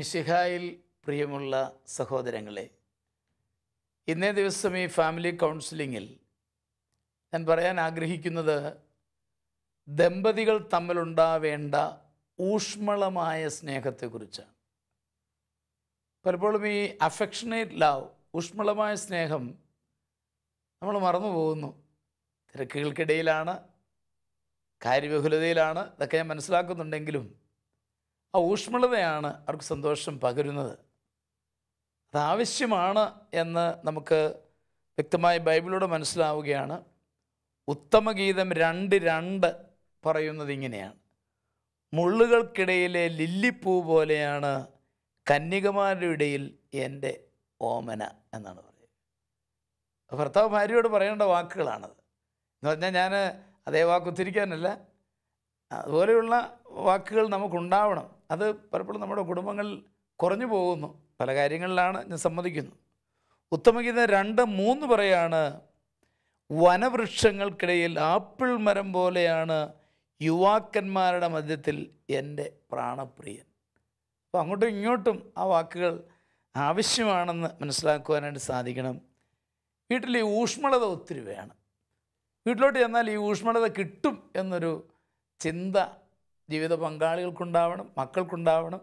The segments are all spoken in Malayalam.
മിശിഹായിൽ പ്രിയമുള്ള സഹോദരങ്ങളെ ഇന്നേ ദിവസം ഈ ഫാമിലി കൗൺസിലിങ്ങിൽ ഞാൻ പറയാൻ ആഗ്രഹിക്കുന്നത് ദമ്പതികൾ തമ്മിലുണ്ടാവേണ്ട ഊഷ്മളമായ സ്നേഹത്തെക്കുറിച്ചാണ് പലപ്പോഴും ഈ അഫെക്ഷനേറ്റ് ലവ് ഊഷ്മളമായ സ്നേഹം നമ്മൾ മറന്നു പോകുന്നു തിരക്കുകൾക്കിടയിലാണ് കാര്യബഹുലതയിലാണ് ഇതൊക്കെ ഞാൻ മനസ്സിലാക്കുന്നുണ്ടെങ്കിലും ആ ഊഷ്മളതയാണ് അവർക്ക് സന്തോഷം പകരുന്നത് അതാവശ്യമാണ് എന്ന് നമുക്ക് വ്യക്തമായി ബൈബിളിലൂടെ മനസ്സിലാവുകയാണ് ഉത്തമഗീതം രണ്ട് രണ്ട് പറയുന്നത് ഇങ്ങനെയാണ് മുള്ളുകൾക്കിടയിലെ ലില്ലിപ്പൂ പോലെയാണ് കന്യകമാരുടെ ഇടയിൽ എൻ്റെ ഓമന എന്നാണ് പറയുന്നത് ഭർത്താവ് ഭാര്യയോട് പറയേണ്ട വാക്കുകളാണത് എന്ന് പറഞ്ഞാൽ ഞാൻ അതേ വാക്ക് ഉദ്ധരിക്കാനല്ല അതുപോലെയുള്ള വാക്കുകൾ നമുക്കുണ്ടാവണം അത് പലപ്പോഴും നമ്മുടെ കുടുംബങ്ങൾ കുറഞ്ഞു പോകുന്നു പല കാര്യങ്ങളിലാണ് ഞാൻ സമ്മതിക്കുന്നു ഉത്തമഗീത രണ്ട് മൂന്ന് പറയാണ് വനവൃക്ഷങ്ങൾക്കിടയിൽ ആപ്പിൾ മരം പോലെയാണ് യുവാക്കന്മാരുടെ മധ്യത്തിൽ എൻ്റെ പ്രാണപ്രിയൻ അപ്പോൾ അങ്ങോട്ടും ഇങ്ങോട്ടും ആ വാക്കുകൾ ആവശ്യമാണെന്ന് മനസ്സിലാക്കുവാനായിട്ട് സാധിക്കണം വീട്ടിൽ ഈ ഊഷ്മളത ഒത്തിരി വേണം വീട്ടിലോട്ട് ചെന്നാൽ ഈ ഊഷ്മളത കിട്ടും എന്നൊരു ചിന്ത ജീവിത പങ്കാളികൾക്കുണ്ടാവണം മക്കൾക്കുണ്ടാവണം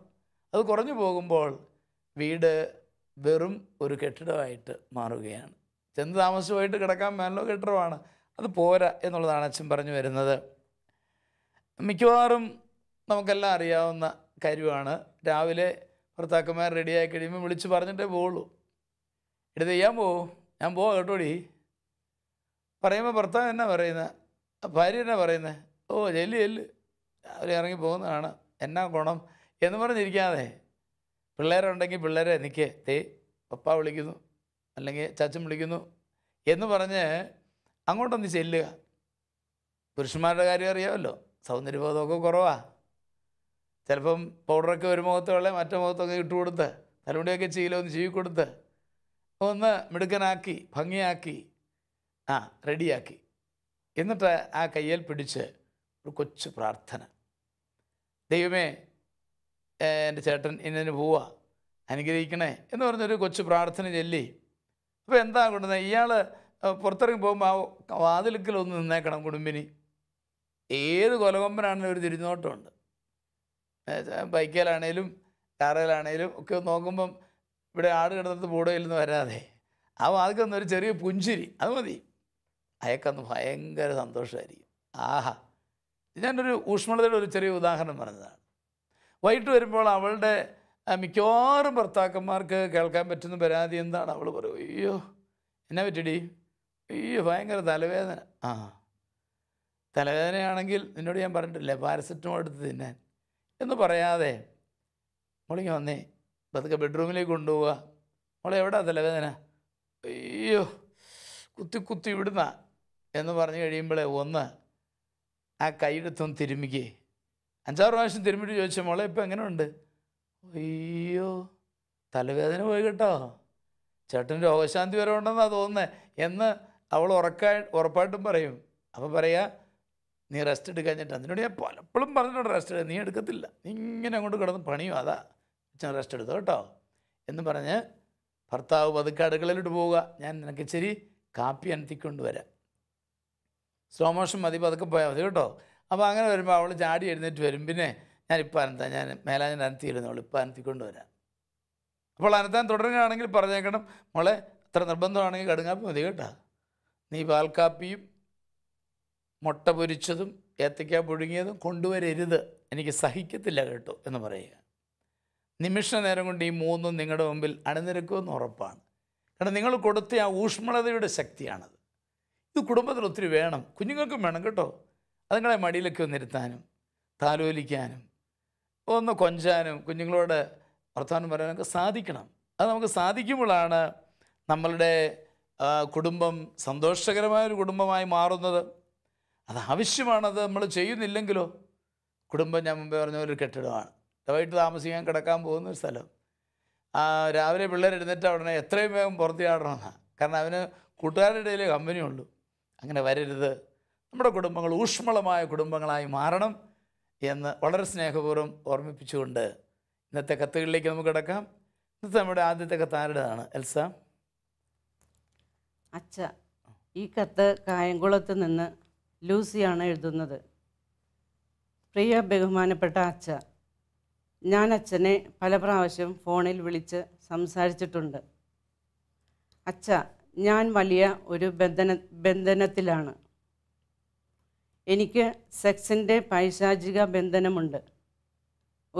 അത് കുറഞ്ഞു പോകുമ്പോൾ വീട് വെറും ഒരു കെട്ടിടമായിട്ട് മാറുകയാണ് ചെന്ന് താമസമായിട്ട് കിടക്കാൻ മേലോ കെട്ടിടമാണ് അത് പോരാ എന്നുള്ളതാണ് അച്ഛൻ പറഞ്ഞു വരുന്നത് മിക്കവാറും നമുക്കെല്ലാം അറിയാവുന്ന കാര്യമാണ് രാവിലെ ഭർത്താക്കന്മാർ റെഡിയായി കഴിയുമ്പോൾ വിളിച്ച് പറഞ്ഞിട്ടേ പോവുള്ളൂ എടുത്ത് ചെയ്യാൻ പോവും ഞാൻ പോവാം കേട്ടോടി പറയുമ്പോൾ ഭർത്താവ് എന്നാ പറയുന്നത് ഭാര്യ എന്നാ പറയുന്നത് ഓ ചെല്ലി ചെല്ല് അവർ ഇറങ്ങി പോകുന്നതാണ് എന്നാ ഗുണം എന്ന് പറഞ്ഞിരിക്കാതെ പിള്ളേരുണ്ടെങ്കിൽ പിള്ളേരെ എനിക്ക് തേ പപ്പ വിളിക്കുന്നു അല്ലെങ്കിൽ ചച്ചും വിളിക്കുന്നു എന്ന് പറഞ്ഞ് അങ്ങോട്ടൊന്ന് ചെല്ലുക പുരുഷന്മാരുടെ കാര്യം അറിയാമല്ലോ സൗന്ദര്യബോധമൊക്കെ കുറവാണ് ചിലപ്പം പൗഡറൊക്കെ ഒരു മുഖത്ത് വെള്ളം മറ്റേ മുഖത്തൊക്കെ ഇട്ടുകൊടുത്ത് തലമുടിയൊക്കെ ചീലൊന്ന് ചീവിക്കൊടുത്ത് ഒന്ന് മിടുക്കനാക്കി ഭംഗിയാക്കി ആ റെഡിയാക്കി എന്നിട്ട് ആ കയ്യിൽ പിടിച്ച് ഒരു കൊച്ചു പ്രാർത്ഥന ദൈവമേ എൻ്റെ ചേട്ടൻ ഇന്നതിന് പോവാ അനുഗ്രഹിക്കണേ എന്ന് പറഞ്ഞൊരു കൊച്ചു പ്രാർത്ഥന ചൊല്ലി അപ്പോൾ എന്താ കൊണ്ടുവന്നത് ഇയാൾ പുറത്തിറങ്ങി പോകുമ്പോൾ ആ വാതിലുക്കൽ ഒന്ന് നിന്നേക്കണം കുടുംബിനി ഏത് കൊലകൊമ്പനാണെങ്കിലും ഒരു തിരിഞ്ഞോട്ടമുണ്ട് ബൈക്കിലാണേലും കാറിലാണേലും ഒക്കെ നോക്കുമ്പം ഇവിടെ ആട് കിടന്നിട്ട് പോടുകയില്ലെന്ന് വരാതെ ആ വാതിൽ ഒരു ചെറിയ പുഞ്ചിരി അത് മതി അയക്കന്ന് ഭയങ്കര സന്തോഷമായിരിക്കും ആഹാ ഞാനൊരു ഊഷ്മളതയുടെ ഒരു ചെറിയ ഉദാഹരണം പറഞ്ഞതാണ് വൈകിട്ട് വരുമ്പോൾ അവളുടെ മിക്കവാറും ഭർത്താക്കന്മാർക്ക് കേൾക്കാൻ പറ്റുന്ന പരാതി എന്താണ് അവൾ പറയും അയ്യോ എന്നാ പറ്റിടി അയ്യോ ഭയങ്കര തലവേദന ആ തലവേദനയാണെങ്കിൽ നിന്നോട് ഞാൻ പറഞ്ഞിട്ടില്ലേ പാരസെറ്റമോൾ എടുത്ത് തിന്നാൻ എന്ന് പറയാതെ മോളിങ്ങി വന്നേ പതുക്കെ ബെഡ്റൂമിലേക്ക് കൊണ്ടുപോവുക മോളെ എവിടെ തലവേദന അയ്യോ കുത്തി കുത്തി വിടുന്ന എന്ന് പറഞ്ഞു കഴിയുമ്പോഴേ ഒന്ന് ആ കൈയെടുത്തൊന്ന് തിരുമിക്കേ അഞ്ചാറ് പ്രാവശ്യം തിരുമിട്ട് ചോദിച്ച മോളെ ഇപ്പം എങ്ങനെ ഉണ്ട് അയ്യോ തലവേദന പോയി കേട്ടോ ചേട്ടൻ രോഗശാന്തി വരെ ഉണ്ടെന്നാണ് തോന്നുന്നത് എന്ന് അവൾ ഉറക്കായി ഉറപ്പായിട്ടും പറയും അപ്പം പറയാ നീ റെസ്റ്റ് എടുക്കാൻ ചേട്ടാ അതിനോട് ഞാൻ പലപ്പോഴും പറഞ്ഞിട്ടുണ്ട് റെസ്റ്റ് എടുക്കുക നീ എടുക്കത്തില്ല നീ ഇങ്ങനെ അങ്ങോട്ട് കിടന്ന് പണിയും അതാ ഞാൻ റെസ്റ്റ് എടുത്തു കേട്ടോ എന്ന് പറഞ്ഞ് ഭർത്താവ് പതുക്കെ അടുക്കളയിലോട്ട് പോവുക ഞാൻ നിനക്ക് ശരി കാപ്പി അനത്തിക്കൊണ്ട് വരാം സ്ലോ മോഷൻ മതി പതുക്കെ പോയാൽ മതി കേട്ടോ അപ്പോൾ അങ്ങനെ വരുമ്പോൾ അവൾ ചാടി എഴുന്നേറ്റ് വരും പിന്നെ ഞാൻ ഇപ്പോൾ അനത്താൻ ഞാൻ മേലാഞ്ഞിൻ്റെ അനത്തിയിരുന്നു അവൾ ഇപ്പോൾ അനത്തിക്കൊണ്ട് വരാം അപ്പോൾ അനത്താൻ തുടരുകയാണെങ്കിൽ പറഞ്ഞേക്കണം മോളെ അത്ര നിർബന്ധമാണെങ്കിൽ കടുങ്ങാപ്പ് മതി കേട്ടോ നീ പാൽക്കാപ്പിയും മുട്ട പൊരിച്ചതും ഏത്തയ്ക്ക പുഴുങ്ങിയതും കൊണ്ടുവരരുത് എനിക്ക് സഹിക്കത്തില്ല കേട്ടോ എന്ന് പറയുക നിമിഷ നേരം കൊണ്ട് ഈ മൂന്നും നിങ്ങളുടെ മുമ്പിൽ അണിനിരക്കുമെന്ന് ഉറപ്പാണ് കാരണം നിങ്ങൾ കൊടുത്ത ആ ഊഷ്മളതയുടെ ശക്തിയാണത് ഇത് കുടുംബത്തിൽ ഒത്തിരി വേണം കുഞ്ഞുങ്ങൾക്കും വേണം കേട്ടോ അതുങ്ങളെ മടിയിലൊക്കെ ഒന്നിരുത്താനും താലോലിക്കാനും ഒന്ന് കൊഞ്ചാനും കുഞ്ഞുങ്ങളോട് വർത്തമാനം പറയാനൊക്കെ സാധിക്കണം അത് നമുക്ക് സാധിക്കുമ്പോഴാണ് നമ്മളുടെ കുടുംബം സന്തോഷകരമായൊരു കുടുംബമായി മാറുന്നത് അത് ആവശ്യമാണത് നമ്മൾ ചെയ്യുന്നില്ലെങ്കിലോ കുടുംബം ഞാൻ മുമ്പേ പറഞ്ഞ ഒരു കെട്ടിടമാണ് വൈകിട്ട് താമസിക്കാൻ കിടക്കാൻ പോകുന്ന ഒരു സ്ഥലം രാവിലെ പിള്ളേരെഴുന്നേറ്റ ഉടനെ എത്രയും വേഗം പുറത്തു ചാടണമെന്നാണ് കാരണം അവന് കൂട്ടുകാരുടെ ഇടയിലേ കമ്പനിയുള്ളൂ അങ്ങനെ വരരുത് നമ്മുടെ കുടുംബങ്ങൾ ഊഷ്മളമായ കുടുംബങ്ങളായി മാറണം എന്ന് വളരെ സ്നേഹപൂർവ്വം ഓർമ്മിപ്പിച്ചുകൊണ്ട് ഇന്നത്തെ കത്തുകളിലേക്ക് നമുക്ക് കിടക്കാം ഇന്നത്തെ നമ്മുടെ ആദ്യത്തെ കത്ത് ആരുടേതാണ് എൽസ അച്ഛ ഈ കത്ത് കായംകുളത്ത് നിന്ന് ലൂസിയാണ് എഴുതുന്നത് പ്രിയ ബഹുമാനപ്പെട്ട അച്ഛ ഞാൻ അച്ഛനെ പല പ്രാവശ്യം ഫോണിൽ വിളിച്ച് സംസാരിച്ചിട്ടുണ്ട് അച്ഛ ഞാൻ വലിയ ഒരു ബന്ധന ബന്ധനത്തിലാണ് എനിക്ക് സെക്സിൻ്റെ പൈശാചിക ബന്ധനമുണ്ട്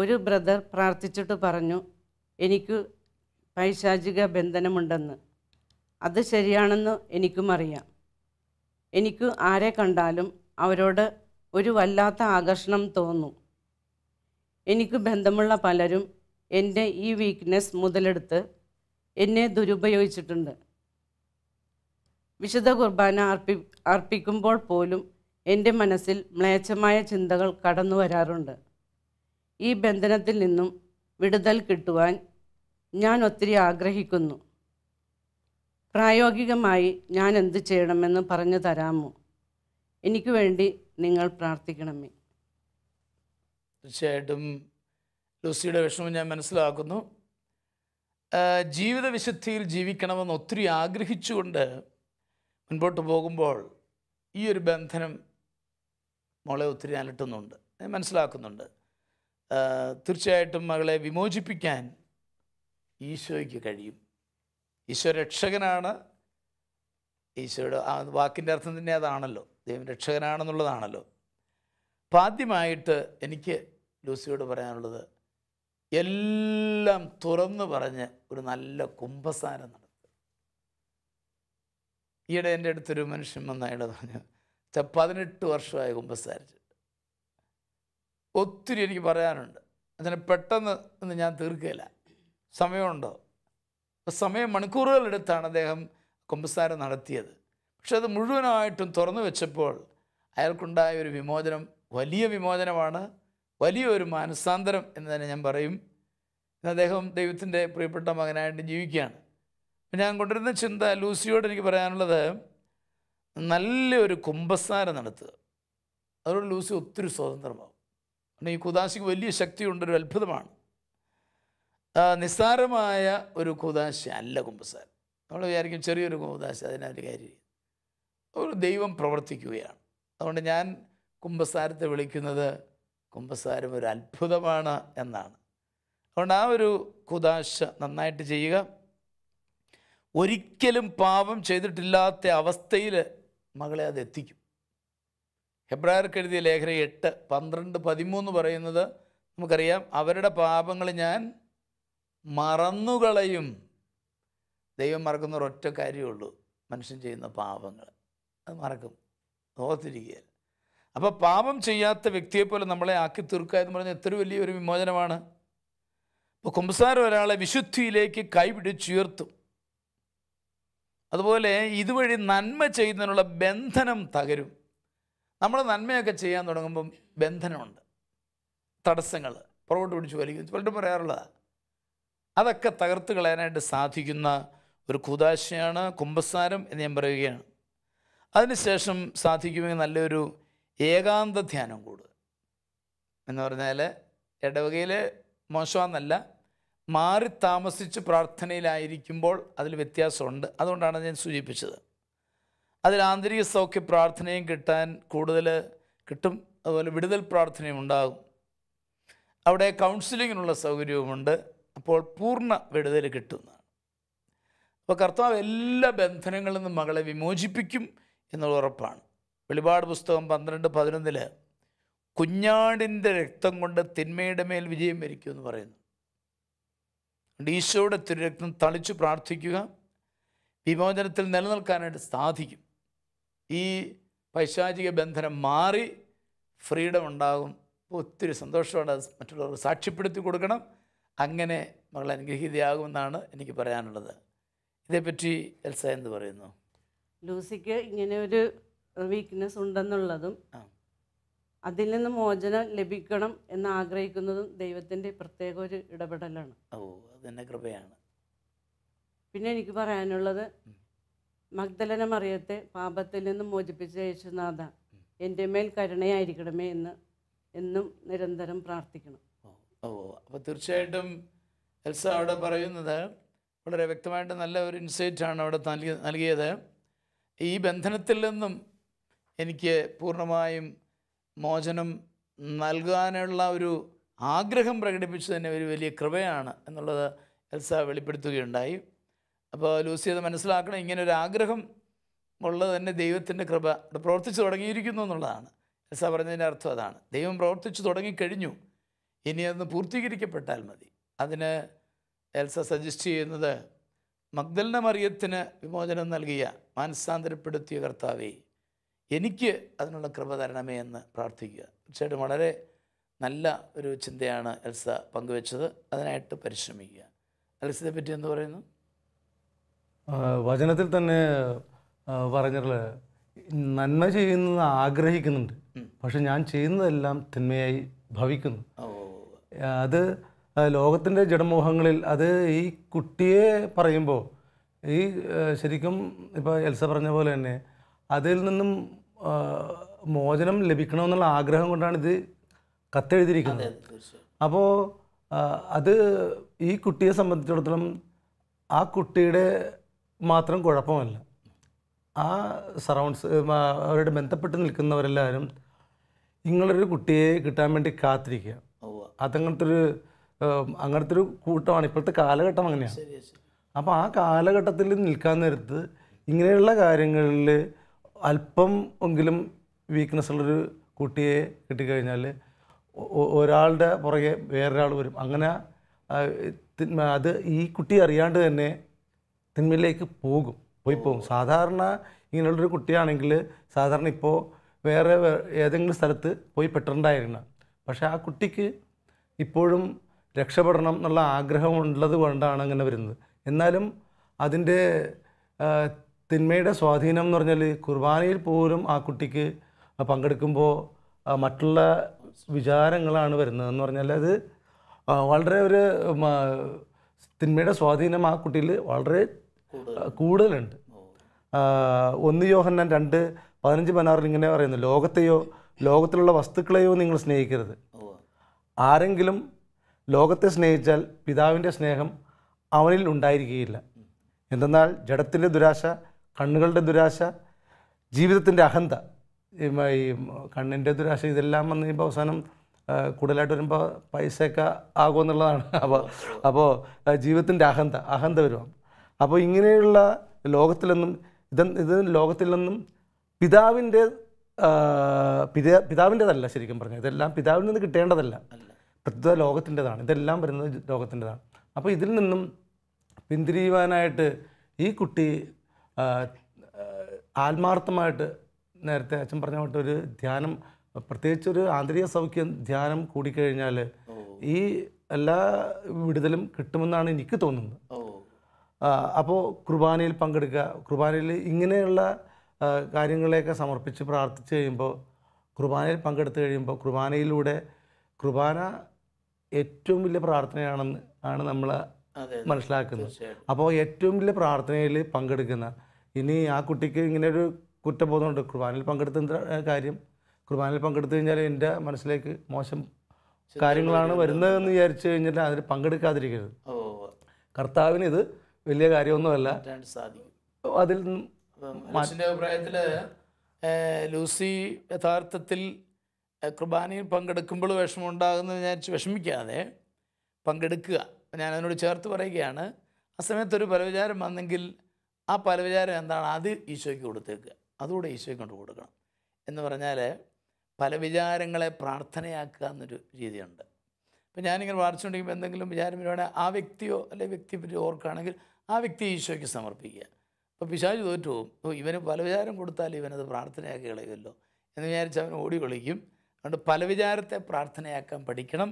ഒരു ബ്രദർ പ്രാർത്ഥിച്ചിട്ട് പറഞ്ഞു എനിക്ക് പൈശാചിക ബന്ധനമുണ്ടെന്ന് അത് ശരിയാണെന്ന് എനിക്കും അറിയാം എനിക്ക് ആരെ കണ്ടാലും അവരോട് ഒരു വല്ലാത്ത ആകർഷണം തോന്നും എനിക്ക് ബന്ധമുള്ള പലരും എൻ്റെ ഈ വീക്ക്നെസ് മുതലെടുത്ത് എന്നെ ദുരുപയോഗിച്ചിട്ടുണ്ട് വിശുദ്ധ കുർബാന അർപ്പി അർപ്പിക്കുമ്പോൾ പോലും എൻ്റെ മനസ്സിൽ മ്ലേച്ഛമായ ചിന്തകൾ കടന്നു വരാറുണ്ട് ഈ ബന്ധനത്തിൽ നിന്നും വിടുതൽ കിട്ടുവാൻ ഞാൻ ഒത്തിരി ആഗ്രഹിക്കുന്നു പ്രായോഗികമായി ഞാൻ എന്ത് ചെയ്യണമെന്ന് പറഞ്ഞു തരാമോ എനിക്ക് വേണ്ടി നിങ്ങൾ പ്രാർത്ഥിക്കണമേ തീർച്ചയായിട്ടും ലൂസിയുടെ വിഷമം ഞാൻ മനസ്സിലാക്കുന്നു ജീവിതവിശുദ്ധിയിൽ ജീവിക്കണമെന്ന് ഒത്തിരി ആഗ്രഹിച്ചുകൊണ്ട് മുൻപോട്ട് പോകുമ്പോൾ ഈ ഒരു ബന്ധനം മോളെ ഒത്തിരി അലട്ടുന്നുണ്ട് മനസ്സിലാക്കുന്നുണ്ട് തീർച്ചയായിട്ടും മകളെ വിമോചിപ്പിക്കാൻ ഈശോയ്ക്ക് കഴിയും ഈശോ രക്ഷകനാണ് ഈശോയുടെ ആ വാക്കിൻ്റെ അർത്ഥം തന്നെ അതാണല്ലോ ദൈവം രക്ഷകനാണെന്നുള്ളതാണല്ലോ അപ്പം ആദ്യമായിട്ട് എനിക്ക് ലൂസിയോട് പറയാനുള്ളത് എല്ലാം തുറന്നു പറഞ്ഞ് ഒരു നല്ല കുംഭസാരം നടത്തി ഈയിടെ എൻ്റെ അടുത്തൊരു മനുഷ്യൻ വന്ന അയാളെ പറഞ്ഞു പതിനെട്ട് വർഷമായ കുമ്പസാരിച്ചിട്ട് ഒത്തിരി എനിക്ക് പറയാനുണ്ട് അതിന് പെട്ടെന്ന് ഒന്ന് ഞാൻ തീർക്കുകയില്ല സമയമുണ്ടോ സമയം മണിക്കൂറുകളെടുത്താണ് അദ്ദേഹം കുമ്പസാരം നടത്തിയത് പക്ഷെ അത് മുഴുവനായിട്ടും തുറന്നു വെച്ചപ്പോൾ അയാൾക്കുണ്ടായ ഒരു വിമോചനം വലിയ വിമോചനമാണ് വലിയൊരു മാനസാന്തരം എന്ന് തന്നെ ഞാൻ പറയും അദ്ദേഹം ദൈവത്തിൻ്റെ പ്രിയപ്പെട്ട മകനായിട്ട് ജീവിക്കുകയാണ് ഞാൻ കൊണ്ടിരുന്ന ചിന്ത ലൂസിയോട് എനിക്ക് പറയാനുള്ളത് നല്ലൊരു കുംഭസാരം നടത്തുക അതുകൊണ്ട് ലൂസി ഒത്തിരി സ്വതന്ത്രമാകും കാരണം ഈ കുദാശിക്ക് വലിയ ശക്തിയുണ്ടൊരു അത്ഭുതമാണ് നിസ്സാരമായ ഒരു കുദാശ അല്ല കുംഭസാരം നമ്മൾ വിചാരിക്കും ചെറിയൊരു കുംഭദാശ അതിനൊരു കാര്യം ഒരു ദൈവം പ്രവർത്തിക്കുകയാണ് അതുകൊണ്ട് ഞാൻ കുംഭസാരത്തെ വിളിക്കുന്നത് കുംഭസാരം ഒരു അത്ഭുതമാണ് എന്നാണ് അതുകൊണ്ട് ആ ഒരു കുദാശ നന്നായിട്ട് ചെയ്യുക ഒരിക്കലും പാപം ചെയ്തിട്ടില്ലാത്ത അവസ്ഥയിൽ മകളെ അത് എത്തിക്കും ഹെബ്രായർക്ക് എഴുതിയ ലേഖന എട്ട് പന്ത്രണ്ട് പതിമൂന്ന് പറയുന്നത് നമുക്കറിയാം അവരുടെ പാപങ്ങൾ ഞാൻ മറന്നുകളയും ദൈവം മറക്കുന്ന ഒരൊറ്റ കാര്യമുള്ളൂ മനുഷ്യൻ ചെയ്യുന്ന പാപങ്ങൾ അത് മറക്കും ഓർത്തിരിക്കുക അപ്പോൾ പാപം ചെയ്യാത്ത വ്യക്തിയെപ്പോലെ നമ്മളെ ആക്കി തീർക്കുക എന്ന് പറഞ്ഞാൽ എത്ര വലിയൊരു വിമോചനമാണ് ഇപ്പോൾ കുംഭസാരം ഒരാളെ വിശുദ്ധിയിലേക്ക് കൈപിടിച്ചുയർത്തും അതുപോലെ ഇതുവഴി നന്മ ചെയ്യുന്നതിനുള്ള ബന്ധനം തകരും നമ്മൾ നന്മയൊക്കെ ചെയ്യാൻ തുടങ്ങുമ്പം ബന്ധനമുണ്ട് തടസ്സങ്ങൾ പുറകോട്ട് പിടിച്ച് വലിക്കും പലരും പറയാറുള്ളതാണ് അതൊക്കെ തകർത്ത് കളയാനായിട്ട് സാധിക്കുന്ന ഒരു കൂതാശയാണ് കുംഭസാരം എന്ന് ഞാൻ പറയുകയാണ് അതിനുശേഷം സാധിക്കുമെങ്കിൽ നല്ലൊരു ഏകാന്ത ധ്യാനം കൂടുക എന്ന് പറഞ്ഞാൽ ഇടവകയിൽ മോശമാണെന്നല്ല മാറി താമസിച്ച് പ്രാർത്ഥനയിലായിരിക്കുമ്പോൾ അതിൽ വ്യത്യാസമുണ്ട് അതുകൊണ്ടാണ് ഞാൻ സൂചിപ്പിച്ചത് അതിൽ ആന്തരിക സൗഖ്യ പ്രാർത്ഥനയും കിട്ടാൻ കൂടുതൽ കിട്ടും അതുപോലെ വിടുതൽ പ്രാർത്ഥനയും ഉണ്ടാകും അവിടെ കൗൺസിലിങ്ങിനുള്ള സൗകര്യവുമുണ്ട് അപ്പോൾ പൂർണ്ണ വിടുതൽ കിട്ടുന്നതാണ് അപ്പോൾ കർത്താവ് എല്ലാ ബന്ധനങ്ങളിൽ നിന്നും മകളെ വിമോചിപ്പിക്കും എന്നുള്ള ഉറപ്പാണ് വെളിപാട് പുസ്തകം പന്ത്രണ്ട് പതിനൊന്നിൽ കുഞ്ഞാടിൻ്റെ രക്തം കൊണ്ട് തിന്മയുടെ മേൽ വിജയം വരിക്കും എന്ന് പറയുന്നു ഈശോയുടെ തിരുരക്തം തളിച്ചു പ്രാർത്ഥിക്കുക വിമോചനത്തിൽ നിലനിൽക്കാനായിട്ട് സാധിക്കും ഈ പൈശാചിക ബന്ധനം മാറി ഫ്രീഡം ഉണ്ടാകും ഒത്തിരി സന്തോഷമാണ് മറ്റുള്ളവർക്ക് സാക്ഷ്യപ്പെടുത്തി കൊടുക്കണം അങ്ങനെ മകൾ അനുഗ്രഹീതയാകുമെന്നാണ് എനിക്ക് പറയാനുള്ളത് ഇതേപ്പറ്റി എൽസ എന്ത് പറയുന്നു ലൂസിക്ക് ഇങ്ങനെ ഒരു വീക്ക്നെസ് ഉണ്ടെന്നുള്ളതും അതിൽ നിന്ന് മോചനം ലഭിക്കണം എന്ന് ആഗ്രഹിക്കുന്നതും ദൈവത്തിൻ്റെ പ്രത്യേക ഒരു ഇടപെടലാണ് ഓ അതെന്നെ കൃപയാണ് പിന്നെ എനിക്ക് പറയാനുള്ളത് മഗ്ദലന മറിയത്തെ പാപത്തിൽ നിന്ന് മോചിപ്പിച്ച യേശുനാഥ എൻ്റെ മേൽ കരുണയായിരിക്കണമേ എന്ന് എന്നും നിരന്തരം പ്രാർത്ഥിക്കണം ഓ അപ്പോൾ തീർച്ചയായിട്ടും എൽസ അവിടെ പറയുന്നത് വളരെ വ്യക്തമായിട്ട് നല്ല ഒരു ആണ് അവിടെ നൽകി നൽകിയത് ഈ ബന്ധനത്തിൽ നിന്നും എനിക്ക് പൂർണ്ണമായും മോചനം നൽകാനുള്ള ഒരു ആഗ്രഹം പ്രകടിപ്പിച്ചു തന്നെ ഒരു വലിയ കൃപയാണ് എന്നുള്ളത് എൽസ വെളിപ്പെടുത്തുകയുണ്ടായി അപ്പോൾ ലൂസി അത് മനസ്സിലാക്കണം ഒരു ആഗ്രഹം ഉള്ളത് തന്നെ ദൈവത്തിൻ്റെ കൃപ അവിടെ പ്രവർത്തിച്ചു തുടങ്ങിയിരിക്കുന്നു എന്നുള്ളതാണ് എൽസ പറഞ്ഞതിൻ്റെ അർത്ഥം അതാണ് ദൈവം പ്രവർത്തിച്ചു തുടങ്ങിക്കഴിഞ്ഞു ഇനി അതൊന്ന് പൂർത്തീകരിക്കപ്പെട്ടാൽ മതി അതിന് എൽസ സജസ്റ്റ് ചെയ്യുന്നത് മഗ്ദലിന മറിയത്തിന് വിമോചനം നൽകിയ മാനസാന്തരപ്പെടുത്തിയ കർത്താവേ എനിക്ക് അതിനുള്ള കൃപ തരണമേ എന്ന് പ്രാർത്ഥിക്കുക തീർച്ചയായിട്ടും വളരെ നല്ല ഒരു ചിന്തയാണ് എൽസ പങ്കുവെച്ചത് അതിനായിട്ട് പരിശ്രമിക്കുക എൽസയെ പറ്റി എന്ത് പറയുന്നു വചനത്തിൽ തന്നെ പറഞ്ഞിട്ടുള്ള നന്മ ചെയ്യുന്നത് ആഗ്രഹിക്കുന്നുണ്ട് പക്ഷെ ഞാൻ ചെയ്യുന്നതെല്ലാം തിന്മയായി ഭവിക്കുന്നു അത് ലോകത്തിൻ്റെ ജഡമോഹങ്ങളിൽ അത് ഈ കുട്ടിയെ പറയുമ്പോൾ ഈ ശരിക്കും ഇപ്പോൾ എൽസ പറഞ്ഞ പോലെ തന്നെ അതിൽ നിന്നും മോചനം ലഭിക്കണമെന്നുള്ള ആഗ്രഹം കൊണ്ടാണ് ഇത് കത്തെഴുതിയിരിക്കുന്നത് അപ്പോൾ അത് ഈ കുട്ടിയെ സംബന്ധിച്ചിടത്തോളം ആ കുട്ടിയുടെ മാത്രം കുഴപ്പമല്ല ആ സറൗണ്ട്സ് അവരുടെ ബന്ധപ്പെട്ട് നിൽക്കുന്നവരെല്ലാവരും നിങ്ങളൊരു കുട്ടിയെ കിട്ടാൻ വേണ്ടി കാത്തിരിക്കുക അതങ്ങനത്തെ ഒരു അങ്ങനത്തെ ഒരു കൂട്ടമാണ് ഇപ്പോഴത്തെ കാലഘട്ടം അങ്ങനെയാണ് അപ്പോൾ ആ കാലഘട്ടത്തിൽ നിൽക്കാൻ നേരത്ത് ഇങ്ങനെയുള്ള കാര്യങ്ങളിൽ അല്പം എങ്കിലും വീക്ക്നെസ് ഉള്ളൊരു കുട്ടിയെ കിട്ടിക്കഴിഞ്ഞാൽ ഒരാളുടെ പുറകെ വേറൊരാൾ വരും അങ്ങനെ അത് ഈ കുട്ടി അറിയാണ്ട് തന്നെ തിന്മയിലേക്ക് പോകും പോയി പോകും സാധാരണ ഇങ്ങനെയുള്ളൊരു കുട്ടിയാണെങ്കിൽ സാധാരണ ഇപ്പോൾ വേറെ ഏതെങ്കിലും സ്ഥലത്ത് പോയി പെട്ടിട്ടുണ്ടായിരുന്ന പക്ഷേ ആ കുട്ടിക്ക് ഇപ്പോഴും രക്ഷപ്പെടണം എന്നുള്ള ആഗ്രഹം ഉള്ളത് കൊണ്ടാണ് അങ്ങനെ വരുന്നത് എന്നാലും അതിൻ്റെ തിന്മയുടെ സ്വാധീനം എന്ന് പറഞ്ഞാൽ കുർബാനയിൽ പോലും ആ കുട്ടിക്ക് പങ്കെടുക്കുമ്പോൾ മറ്റുള്ള വിചാരങ്ങളാണ് വരുന്നതെന്ന് പറഞ്ഞാൽ അത് വളരെ ഒരു തിന്മയുടെ സ്വാധീനം ആ കുട്ടിയിൽ വളരെ കൂടുതലുണ്ട് ഒന്ന് യോഹന്നാൻ രണ്ട് പതിനഞ്ച് പതിനാറിൽ ഇങ്ങനെ പറയുന്നു ലോകത്തെയോ ലോകത്തിലുള്ള വസ്തുക്കളെയോ നിങ്ങൾ സ്നേഹിക്കരുത് ആരെങ്കിലും ലോകത്തെ സ്നേഹിച്ചാൽ പിതാവിൻ്റെ സ്നേഹം അവനിൽ ഉണ്ടായിരിക്കുകയില്ല എന്തെന്നാൽ ജഡത്തിൻ്റെ ദുരാശ കണ്ണുകളുടെ ദുരാശ ജീവിതത്തിൻ്റെ അഹന്ത ഈ കണ്ണിൻ്റെ ദുരാശ ഇതെല്ലാം വന്ന് കഴിയുമ്പോൾ അവസാനം കൂടുതലായിട്ട് വരുമ്പോൾ പൈസയൊക്കെ ആകുമെന്നുള്ളതാണ് അപ്പോൾ അപ്പോൾ ജീവിതത്തിൻ്റെ അഹന്ത അഹന്ത വരുവാണ് അപ്പോൾ ഇങ്ങനെയുള്ള ലോകത്തിലൊന്നും ഇത് ഇത് ലോകത്തിലൊന്നും പിതാവിൻ്റെ പിതാ പിതാവിൻ്റെതല്ല ശരിക്കും പറഞ്ഞാൽ ഇതെല്ലാം പിതാവിൽ നിന്ന് കിട്ടേണ്ടതല്ല പ്രത്യേക ലോകത്തിൻ്റെതാണ് ഇതെല്ലാം വരുന്നത് ലോകത്തിൻ്റെതാണ് അപ്പോൾ ഇതിൽ നിന്നും പിന്തിരിയുവാനായിട്ട് ഈ കുട്ടി ആത്മാർത്ഥമായിട്ട് നേരത്തെ അച്ഛൻ പറഞ്ഞ പോലെ ഒരു ധ്യാനം പ്രത്യേകിച്ച് ഒരു ആന്തരിക സൗഖ്യം ധ്യാനം കൂടിക്കഴിഞ്ഞാൽ ഈ എല്ലാ വിടുതലും കിട്ടുമെന്നാണ് എനിക്ക് തോന്നുന്നത് അപ്പോൾ കുർബാനയിൽ പങ്കെടുക്കുക കുർബാനയിൽ ഇങ്ങനെയുള്ള കാര്യങ്ങളെയൊക്കെ സമർപ്പിച്ച് പ്രാർത്ഥിച്ചു കഴിയുമ്പോൾ കുർബാനയിൽ പങ്കെടുത്തു കഴിയുമ്പോൾ കുർബാനയിലൂടെ കുർബാന ഏറ്റവും വലിയ പ്രാർത്ഥനയാണെന്ന് ആണ് നമ്മൾ മനസ്സിലാക്കുന്നത് അപ്പോൾ ഏറ്റവും വലിയ പ്രാർത്ഥനയിൽ പങ്കെടുക്കുന്ന ഇനി ആ കുട്ടിക്ക് ഇങ്ങനെ ഒരു കുറ്റബോധമുണ്ട് കുർബാനയിൽ പങ്കെടുത്ത കാര്യം കുർബാനയിൽ പങ്കെടുത്തു കഴിഞ്ഞാൽ എൻ്റെ മനസ്സിലേക്ക് മോശം കാര്യങ്ങളാണ് വരുന്നതെന്ന് വിചാരിച്ചു കഴിഞ്ഞാൽ അതിൽ പങ്കെടുക്കാതിരിക്കരുത് കർത്താവിന് ഇത് വലിയ കാര്യമൊന്നുമല്ല അതിൽ മനുഷ്യൻ്റെ അഭിപ്രായത്തിൽ ലൂസി യഥാർത്ഥത്തിൽ കുർബാനയിൽ പങ്കെടുക്കുമ്പോൾ വിഷമമുണ്ടാകുമെന്ന് വിചാരിച്ച് വിഷമിക്കാതെ പങ്കെടുക്കുക ഞാൻ അതിനോട് ചേർത്ത് പറയുകയാണ് ആ സമയത്തൊരു പരവിചാരം വന്നെങ്കിൽ ആ പലവിചാരം എന്താണ് അത് ഈശോയ്ക്ക് കൊടുത്തേക്കുക അതുകൂടെ ഈശോയ്ക്ക് കൊണ്ട് കൊടുക്കണം എന്ന് പറഞ്ഞാൽ പല വിചാരങ്ങളെ പ്രാർത്ഥനയാക്കുക എന്നൊരു രീതിയുണ്ട് അപ്പം ഞാനിങ്ങനെ പ്രാർത്ഥിച്ചുകൊണ്ടിരിക്കുമ്പോൾ എന്തെങ്കിലും വിചാരം വരുവാണെങ്കിൽ ആ വ്യക്തിയോ അല്ലെ വ്യക്തിയെ പറ്റി ഓർക്കുകയാണെങ്കിൽ ആ വ്യക്തി ഈശോയ്ക്ക് സമർപ്പിക്കുക അപ്പോൾ പിശാജ് തോറ്റു പോകും ഇവന് പല വിചാരം കൊടുത്താൽ ഇവനത് പ്രാർത്ഥനയാക്കി കളയുമല്ലോ എന്ന് വിചാരിച്ച് അവൻ ഓടി കളിക്കും അതുകൊണ്ട് പല വിചാരത്തെ പ്രാർത്ഥനയാക്കാൻ പഠിക്കണം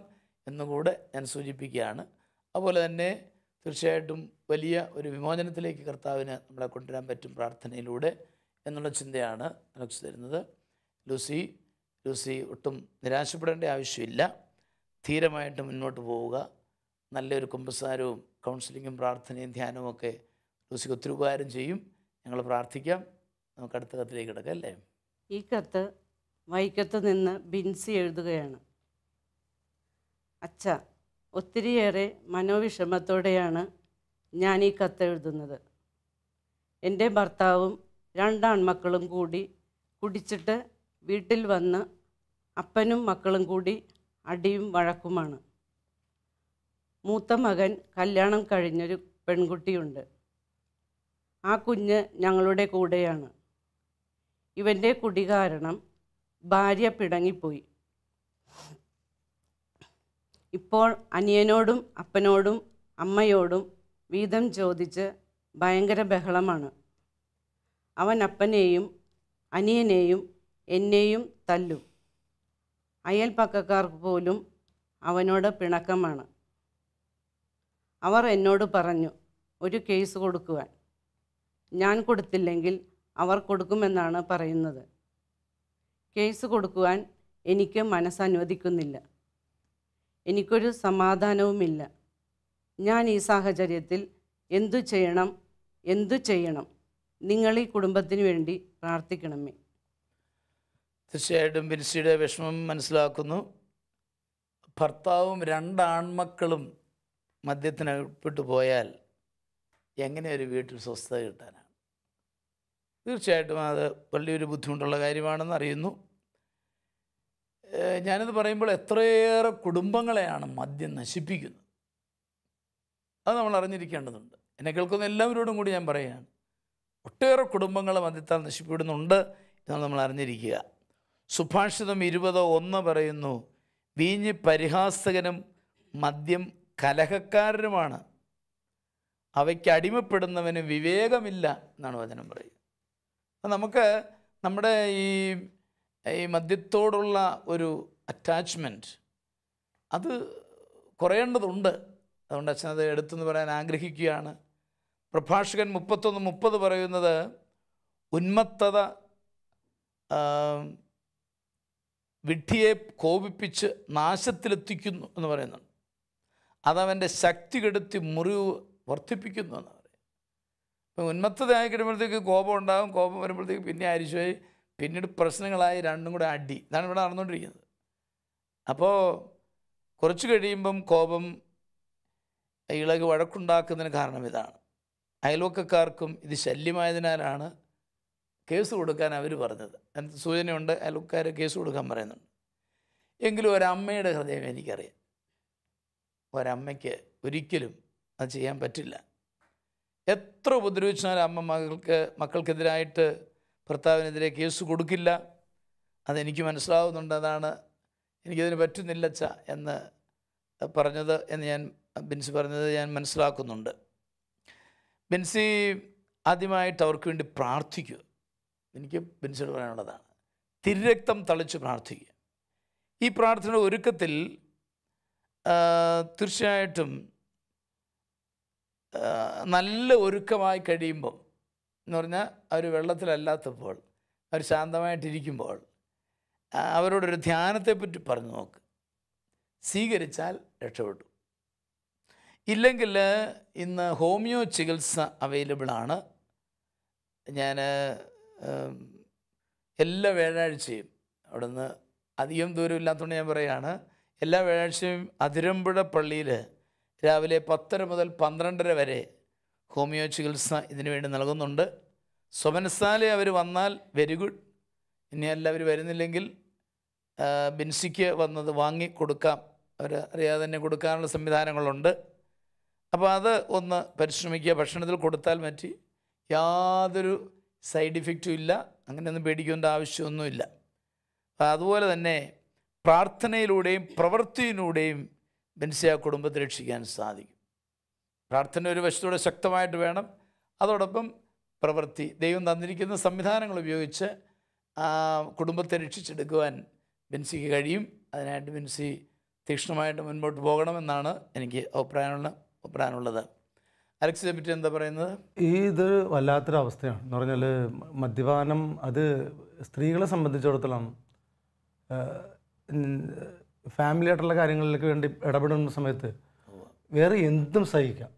എന്നുകൂടെ ഞാൻ സൂചിപ്പിക്കുകയാണ് അതുപോലെ തന്നെ തീർച്ചയായിട്ടും വലിയ ഒരു വിമോചനത്തിലേക്ക് കർത്താവിന് നമ്മളെ കൊണ്ടുവരാൻ പറ്റും പ്രാർത്ഥനയിലൂടെ എന്നുള്ള ചിന്തയാണ് അലക്സ് തരുന്നത് ലൂസി ലൂസി ഒട്ടും നിരാശപ്പെടേണ്ട ആവശ്യമില്ല ധീരമായിട്ട് മുന്നോട്ട് പോവുക നല്ലൊരു കുമ്പസാരവും കൗൺസിലിങ്ങും പ്രാർത്ഥനയും ധ്യാനവും ഒക്കെ ലൂസിക്ക് ഒത്തിരി ഉപകാരം ചെയ്യും ഞങ്ങൾ പ്രാർത്ഥിക്കാം നമുക്ക് അടുത്ത കത്തിലേക്ക് കിടക്കാം അല്ലേ ഈ കത്ത് വൈക്കത്ത് നിന്ന് ബിൻസി എഴുതുകയാണ് അച്ഛ ഒത്തിരിയേറെ മനോവിഷമത്തോടെയാണ് ഞാൻ ഈ എഴുതുന്നത് എൻ്റെ ഭർത്താവും രണ്ടാൺമക്കളും കൂടി കുടിച്ചിട്ട് വീട്ടിൽ വന്ന് അപ്പനും മക്കളും കൂടി അടിയും വഴക്കുമാണ് മൂത്ത മകൻ കല്യാണം കഴിഞ്ഞൊരു പെൺകുട്ടിയുണ്ട് ആ കുഞ്ഞ് ഞങ്ങളുടെ കൂടെയാണ് ഇവൻ്റെ കുടി കാരണം ഭാര്യ പിടങ്ങിപ്പോയി ഇപ്പോൾ അനിയനോടും അപ്പനോടും അമ്മയോടും വീതം ചോദിച്ച് ഭയങ്കര ബഹളമാണ് അവൻ അപ്പനെയും അനിയനെയും എന്നെയും തല്ലും അയൽപ്പക്കക്കാർക്ക് പോലും അവനോട് പിണക്കമാണ് അവർ എന്നോട് പറഞ്ഞു ഒരു കേസ് കൊടുക്കുവാൻ ഞാൻ കൊടുത്തില്ലെങ്കിൽ അവർ കൊടുക്കുമെന്നാണ് പറയുന്നത് കേസ് കൊടുക്കുവാൻ എനിക്ക് മനസ്സനുവദിക്കുന്നില്ല എനിക്കൊരു സമാധാനവുമില്ല ഞാൻ ഈ സാഹചര്യത്തിൽ എന്തു ചെയ്യണം എന്തു ചെയ്യണം നിങ്ങൾ ഈ കുടുംബത്തിന് വേണ്ടി പ്രാർത്ഥിക്കണമേ തീർച്ചയായിട്ടും ബിൻസിയുടെ വിഷമം മനസ്സിലാക്കുന്നു ഭർത്താവും രണ്ടാൺമക്കളും ആൺമക്കളും മദ്യത്തിനകപ്പെട്ടു പോയാൽ എങ്ങനെ ഒരു വീട്ടിൽ സ്വസ്ഥത കിട്ടാനാണ് തീർച്ചയായിട്ടും അത് വലിയൊരു ബുദ്ധിമുട്ടുള്ള കാര്യമാണെന്ന് അറിയുന്നു ഞാനിത് പറയുമ്പോൾ എത്രയേറെ കുടുംബങ്ങളെയാണ് മദ്യം നശിപ്പിക്കുന്നത് അത് നമ്മൾ അറിഞ്ഞിരിക്കേണ്ടതുണ്ട് എന്നെ കേൾക്കുന്ന എല്ലാവരോടും കൂടി ഞാൻ പറയുകയാണ് ഒട്ടേറെ കുടുംബങ്ങൾ മദ്യത്താൽ നശിപ്പിക്കുന്നുണ്ട് എന്നാണ് നമ്മൾ അറിഞ്ഞിരിക്കുക സുഭാഷിതം ഇരുപത് ഒന്ന് പറയുന്നു വീഞ്ഞ് പരിഹാസകനും മദ്യം കലഹക്കാരനുമാണ് അവയ്ക്ക് അടിമപ്പെടുന്നവന് വിവേകമില്ല എന്നാണ് വചനം പറയുക നമുക്ക് നമ്മുടെ ഈ ഈ മദ്യത്തോടുള്ള ഒരു അറ്റാച്ച്മെൻറ്റ് അത് കുറയേണ്ടതുണ്ട് അതുകൊണ്ട് അച്ഛൻ അത് എടുത്തെന്ന് പറയാൻ ആഗ്രഹിക്കുകയാണ് പ്രഭാഷകൻ മുപ്പത്തൊന്ന് മുപ്പത് പറയുന്നത് ഉന്മത്തത വിഡ്ഢിയെ കോപിപ്പിച്ച് നാശത്തിലെത്തിക്കുന്നു എന്ന് പറയുന്നുണ്ട് അതവൻ്റെ ശക്തി കെടുത്തി മുറിവ് വർദ്ധിപ്പിക്കുന്നു എന്ന് പറയും അപ്പം ഉന്മത്തതയായി കഴിയുമ്പോഴത്തേക്ക് കോപം ഉണ്ടാകും കോപം വരുമ്പോഴത്തേക്ക് പിന്നെ അരിശോയി പിന്നീട് പ്രശ്നങ്ങളായി രണ്ടും കൂടെ അടി ഇതാണ് ഇവിടെ നടന്നുകൊണ്ടിരിക്കുന്നത് അപ്പോൾ കുറച്ച് കഴിയുമ്പം കോപം ഇളക് വഴക്കുണ്ടാക്കുന്നതിന് കാരണം ഇതാണ് അയൽവക്കക്കാർക്കും ഇത് ശല്യമായതിനാലാണ് കേസ് കൊടുക്കാൻ അവർ പറഞ്ഞത് എന്ത് സൂചനയുണ്ട് അയൽവക്കാർ കേസ് കൊടുക്കാൻ പറയുന്നുണ്ട് എങ്കിലും ഒരമ്മയുടെ ഹൃദയം എനിക്കറിയാം ഒരമ്മയ്ക്ക് ഒരിക്കലും അത് ചെയ്യാൻ പറ്റില്ല എത്ര ഉപദ്രവിച്ചാലും അമ്മ മകൾക്ക് മക്കൾക്കെതിരായിട്ട് ഭർത്താവിനെതിരെ കേസ് കൊടുക്കില്ല അതെനിക്ക് മനസ്സിലാവുന്നുണ്ട് അതാണ് എനിക്കതിന് ച എന്ന് പറഞ്ഞത് എന്ന് ഞാൻ ബിൻസി പറഞ്ഞത് ഞാൻ മനസ്സിലാക്കുന്നുണ്ട് ബിൻസി ആദ്യമായിട്ട് അവർക്ക് വേണ്ടി പ്രാർത്ഥിക്കുക എനിക്ക് ബിൻസിയോട് പറയാനുള്ളതാണ് തിരുരക്തം തളിച്ച് പ്രാർത്ഥിക്കുക ഈ പ്രാർത്ഥന ഒരുക്കത്തിൽ തീർച്ചയായിട്ടും നല്ല ഒരുക്കമായി കഴിയുമ്പം എന്ന് പറഞ്ഞാൽ അവർ വെള്ളത്തിലല്ലാത്തപ്പോൾ അവർ ശാന്തമായിട്ടിരിക്കുമ്പോൾ അവരോടൊരു ധ്യാനത്തെപ്പറ്റി പറഞ്ഞു നോക്ക് സ്വീകരിച്ചാൽ രക്ഷപ്പെട്ടു ഇല്ലെങ്കിൽ ഇന്ന് ഹോമിയോ ചികിത്സ അവൈലബിളാണ് ഞാൻ എല്ലാ വ്യാഴാഴ്ചയും അവിടുന്ന് അധികം ദൂരമില്ലാത്തതുകൊണ്ട് ഞാൻ പറയുകയാണ് എല്ലാ വ്യാഴാഴ്ചയും അതിരമ്പുഴ പള്ളിയിൽ രാവിലെ പത്തര മുതൽ പന്ത്രണ്ടര വരെ ഹോമിയോ ചികിത്സ ഇതിനു വേണ്ടി നൽകുന്നുണ്ട് സ്വമനസ്ഥാലെ അവർ വന്നാൽ വെരി ഗുഡ് ഇനി അവർ വരുന്നില്ലെങ്കിൽ ബിൻസിക്ക് വന്നത് വാങ്ങി കൊടുക്കാം അവർ അറിയാതെ തന്നെ കൊടുക്കാനുള്ള സംവിധാനങ്ങളുണ്ട് അപ്പോൾ അത് ഒന്ന് പരിശ്രമിക്കുക ഭക്ഷണത്തിൽ കൊടുത്താൽ മറ്റി യാതൊരു സൈഡ് ഇഫക്റ്റും ഇല്ല അങ്ങനെയൊന്നും പേടിക്കേണ്ട ആവശ്യമൊന്നുമില്ല അതുപോലെ തന്നെ പ്രാർത്ഥനയിലൂടെയും പ്രവൃത്തിയിലൂടെയും ബെൻസിയ കുടുംബത്തെ രക്ഷിക്കാൻ സാധിക്കും പ്രാർത്ഥന ഒരു വശത്തൂടെ ശക്തമായിട്ട് വേണം അതോടൊപ്പം പ്രവൃത്തി ദൈവം തന്നിരിക്കുന്ന സംവിധാനങ്ങൾ ഉപയോഗിച്ച് കുടുംബത്തെ രക്ഷിച്ചെടുക്കുവാൻ ബിൻസിക്ക് കഴിയും അതിനായിട്ട് ബിൻസി തീക്ഷ്ണമായിട്ട് മുൻപോട്ട് പോകണമെന്നാണ് എനിക്ക് അഭിപ്രായമുള്ള അഭിപ്രായമുള്ളത് അലക്സിനെ പറ്റി എന്താ പറയുന്നത് ഇത് വല്ലാത്തൊരു അവസ്ഥയാണ് എന്ന് പറഞ്ഞാൽ മദ്യപാനം അത് സ്ത്രീകളെ സംബന്ധിച്ചിടത്തോളം ഫാമിലി ആയിട്ടുള്ള കാര്യങ്ങളിലേക്ക് വേണ്ടി ഇടപെടുന്ന സമയത്ത് വേറെ എന്തും സഹിക്കാം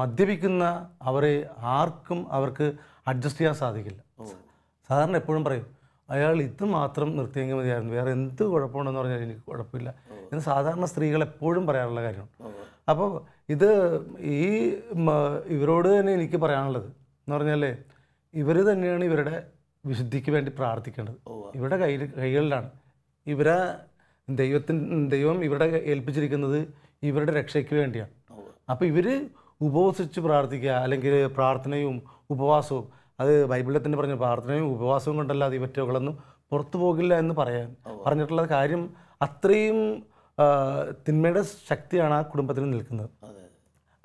മദ്യപിക്കുന്ന അവരെ ആർക്കും അവർക്ക് അഡ്ജസ്റ്റ് ചെയ്യാൻ സാധിക്കില്ല സാധാരണ എപ്പോഴും പറയും അയാൾ ഇത് മാത്രം നിർത്തിയെങ്കിൽ മതിയായിരുന്നു വേറെ എന്ത് കുഴപ്പമുണ്ടെന്ന് പറഞ്ഞാൽ എനിക്ക് കുഴപ്പമില്ല എന്ന് സാധാരണ സ്ത്രീകൾ എപ്പോഴും പറയാറുള്ള കാര്യമാണ് അപ്പോൾ ഇത് ഈ ഇവരോട് തന്നെ എനിക്ക് പറയാനുള്ളത് എന്ന് പറഞ്ഞാൽ ഇവർ തന്നെയാണ് ഇവരുടെ വിശുദ്ധിക്ക് വേണ്ടി പ്രാർത്ഥിക്കേണ്ടത് ഇവരുടെ കയ്യിൽ കൈകളിലാണ് ഇവരെ ദൈവത്തിൻ ദൈവം ഇവരുടെ ഏൽപ്പിച്ചിരിക്കുന്നത് ഇവരുടെ രക്ഷയ്ക്ക് വേണ്ടിയാണ് അപ്പോൾ ഇവർ ഉപവസിച്ച് പ്രാർത്ഥിക്കുക അല്ലെങ്കിൽ പ്രാർത്ഥനയും ഉപവാസവും അത് ബൈബിളിൽ തന്നെ പറഞ്ഞ പ്രാർത്ഥനയും ഉപവാസവും കൊണ്ടല്ലാതെ ഇവറ്റകളൊന്നും പുറത്തു പോകില്ല എന്ന് പറയാൻ പറഞ്ഞിട്ടുള്ള കാര്യം അത്രയും തിന്മയുടെ ശക്തിയാണ് ആ കുടുംബത്തിന് നിൽക്കുന്നത്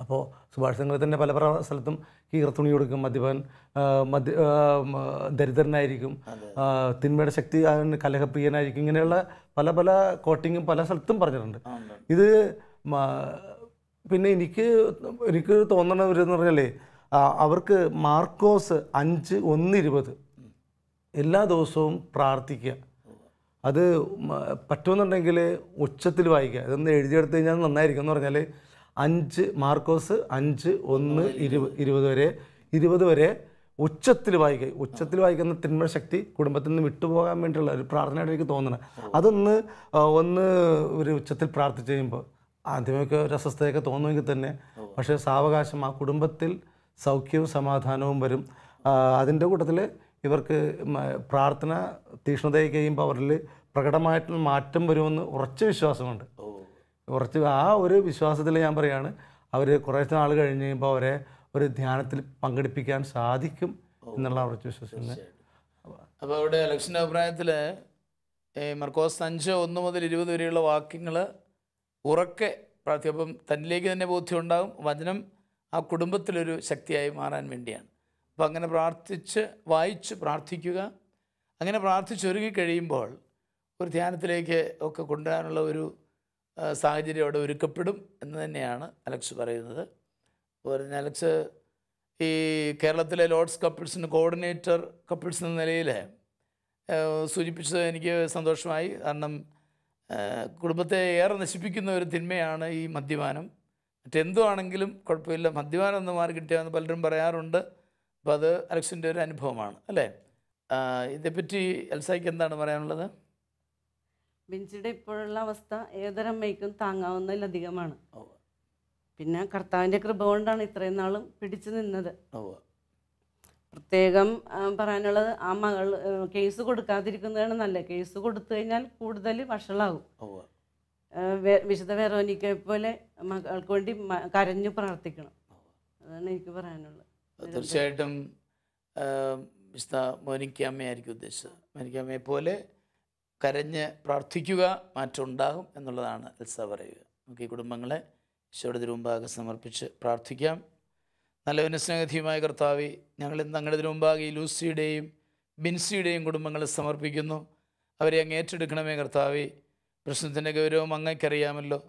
അപ്പോൾ സുഭാഷ് തന്നെ പല പല സ്ഥലത്തും കീർത്തുണി കൊടുക്കും മദ്യപൻ മദ്യ ദരിദ്രനായിരിക്കും തിന്മയുടെ ശക്തി കലഹപ്രിയനായിരിക്കും ഇങ്ങനെയുള്ള പല പല കോട്ടിങ്ങും പല സ്ഥലത്തും പറഞ്ഞിട്ടുണ്ട് ഇത് പിന്നെ എനിക്ക് എനിക്ക് തോന്നണവരെന്ന് പറഞ്ഞാലേ അവർക്ക് മാർക്കോസ് അഞ്ച് ഒന്നിരുപത് എല്ലാ ദിവസവും പ്രാർത്ഥിക്കുക അത് പറ്റുമെന്നുണ്ടെങ്കിൽ ഉച്ചത്തിൽ വായിക്കുക ഇതൊന്ന് എഴുതിയെടുത്ത് കഴിഞ്ഞാൽ നന്നായിരിക്കും എന്ന് പറഞ്ഞാൽ അഞ്ച് മാർക്കോസ് അഞ്ച് ഒന്ന് ഇരുപത് ഇരുപത് വരെ ഇരുപത് വരെ ഉച്ചത്തിൽ വായിക്കുക ഉച്ചത്തിൽ വായിക്കുന്ന തിന്മ ശക്തി കുടുംബത്തിൽ നിന്ന് വിട്ടുപോകാൻ വേണ്ടിയുള്ള ഒരു പ്രാർത്ഥനയായിട്ട് എനിക്ക് തോന്നണം അതൊന്ന് ഒന്ന് ഒരു ഉച്ചത്തിൽ പ്രാർത്ഥിച്ചു കഴിയുമ്പോൾ ആദ്യമൊക്കെ ഒരു അസ്വസ്ഥതയൊക്കെ തോന്നുമെങ്കിൽ തന്നെ പക്ഷേ സാവകാശം ആ കുടുംബത്തിൽ സൗഖ്യവും സമാധാനവും വരും അതിൻ്റെ കൂട്ടത്തിൽ ഇവർക്ക് പ്രാർത്ഥന തീക്ഷ്ണതയെ കഴിയുമ്പോൾ അവരിൽ പ്രകടമായിട്ടുള്ള മാറ്റം വരുമെന്ന് ഉറച്ച വിശ്വാസമുണ്ട് ഉറച്ച് ആ ഒരു വിശ്വാസത്തിൽ ഞാൻ പറയുകയാണ് അവർ കുറേ നാൾ കഴിഞ്ഞ് കഴിയുമ്പോൾ അവരെ ഒരു ധ്യാനത്തിൽ പങ്കെടുപ്പിക്കാൻ സാധിക്കും എന്നുള്ള ഉറച്ച വിശ്വാസം അപ്പോൾ അവിടെ ഇലക്ഷൻ്റെ അഭിപ്രായത്തിൽ മർക്കോസ് അഞ്ച് ഒന്ന് മുതൽ ഇരുപത് വരെയുള്ള വാക്യങ്ങൾ ഉറക്കെ പ്രാർത്ഥിക്കും തന്നിലേക്ക് തന്നെ ബോധ്യം ഉണ്ടാകും വചനം ആ കുടുംബത്തിലൊരു ശക്തിയായി മാറാൻ വേണ്ടിയാണ് അപ്പോൾ അങ്ങനെ പ്രാർത്ഥിച്ച് വായിച്ച് പ്രാർത്ഥിക്കുക അങ്ങനെ പ്രാർത്ഥിച്ചൊരുങ്ങി കഴിയുമ്പോൾ ഒരു ധ്യാനത്തിലേക്ക് ഒക്കെ കൊണ്ടുവരാനുള്ള ഒരു സാഹചര്യം അവിടെ ഒരുക്കപ്പെടും എന്ന് തന്നെയാണ് അലക്സ് പറയുന്നത് അതുപോലെ തന്നെ അലക്സ് ഈ കേരളത്തിലെ ലോർഡ്സ് കപ്പിൾസിന് കോർഡിനേറ്റർ കപ്പിൾസ് എന്ന നിലയിൽ സൂചിപ്പിച്ചത് എനിക്ക് സന്തോഷമായി കാരണം കുടുംബത്തെ ഏറെ നശിപ്പിക്കുന്ന ഒരു തിന്മയാണ് ഈ മദ്യപാനം മറ്റെന്തോ ആണെങ്കിലും കുഴപ്പമില്ല മദ്യപാനം ഒന്ന് മാറി കിട്ടിയാന്ന് പലരും പറയാറുണ്ട് അപ്പോൾ അത് അലക്സിൻ്റെ ഒരു അനുഭവമാണ് അല്ലേ ഇതേപ്പറ്റി എൽസായിക്ക് എന്താണ് പറയാനുള്ളത് ബിൻസിയുടെ ഇപ്പോഴുള്ള അവസ്ഥ അമ്മയ്ക്കും താങ്ങാവുന്നതിലധികമാണ് പിന്നെ കർത്താവിൻ്റെ കൃപ കൊണ്ടാണ് ഇത്രയും നാളും പിടിച്ചു നിന്നത് ഓ പ്രത്യേകം പറയാനുള്ളത് ആ മകൾ കേസ് കൊടുക്കാതിരിക്കുന്നതാണ് നല്ല കേസ് കൊടുത്തു കഴിഞ്ഞാൽ കൂടുതൽ വഷളാകും വിശുദ്ധ വേറോനിക്ക പോലെ മകൾക്ക് വേണ്ടി കരഞ്ഞു പ്രാർത്ഥിക്കണം അതാണ് എനിക്ക് പറയാനുള്ളത് തീർച്ചയായിട്ടും വിശുദ്ധ മോനിക്കാമ്മയായിരിക്കും ഉദ്ദേശിച്ചത് മോനിക്കാമ്മയെ പോലെ കരഞ്ഞ് പ്രാർത്ഥിക്കുക ഉണ്ടാകും എന്നുള്ളതാണ് എൽസ പറയുക നമുക്ക് ഈ കുടുംബങ്ങളെ ഈശോയുടെ തിരുമുമ്പാകെ സമർപ്പിച്ച് പ്രാർത്ഥിക്കാം നല്ലവന് സ്നേഹധീയമായ കർത്താവെ ഞങ്ങൾ ഇന്ന് അങ്ങയുടെ മുമ്പാകെ ലൂസിയുടെയും ബിൻസിയുടെയും കുടുംബങ്ങളെ സമർപ്പിക്കുന്നു അവരെ അങ്ങ് ഏറ്റെടുക്കണമേ കർത്താവെ പ്രശ്നത്തിൻ്റെ ഗൗരവം അങ്ങേക്കറിയാമല്ലോ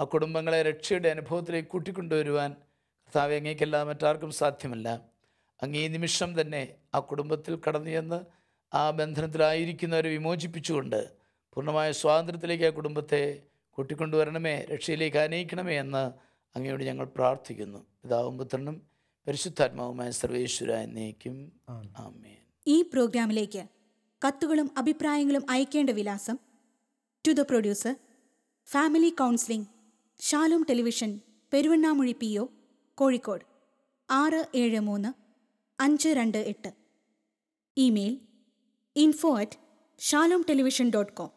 ആ കുടുംബങ്ങളെ രക്ഷയുടെ അനുഭവത്തിലേക്ക് കൂട്ടിക്കൊണ്ടുവരുവാൻ കർത്താവ് അങ്ങേക്കല്ല മറ്റാർക്കും സാധ്യമല്ല അങ്ങ് ഈ നിമിഷം തന്നെ ആ കുടുംബത്തിൽ കടന്നു ചെന്ന് ആ ബന്ധനത്തിലായിരിക്കുന്നവരെ വിമോചിപ്പിച്ചുകൊണ്ട് പൂർണ്ണമായ സ്വാതന്ത്ര്യത്തിലേക്ക് ആ കുടുംബത്തെ കൂട്ടിക്കൊണ്ടുവരണമേ രക്ഷയിലേക്ക് അനയിക്കണമേ എന്ന് അങ്ങയോട് ഞങ്ങൾ പ്രാർത്ഥിക്കുന്നു പിതാവും പുത്രനും പരിശുദ്ധാത്മാവുമായ സർവേശ്വര ഈ പ്രോഗ്രാമിലേക്ക് കത്തുകളും അഭിപ്രായങ്ങളും അയക്കേണ്ട വിലാസം to the producer family counselling Shalom television Peruvannamuzhi P O Kozhikode ആറ് ഏഴ് മൂന്ന് അഞ്ച് രണ്ട് എട്ട് email info at Shalom television dot com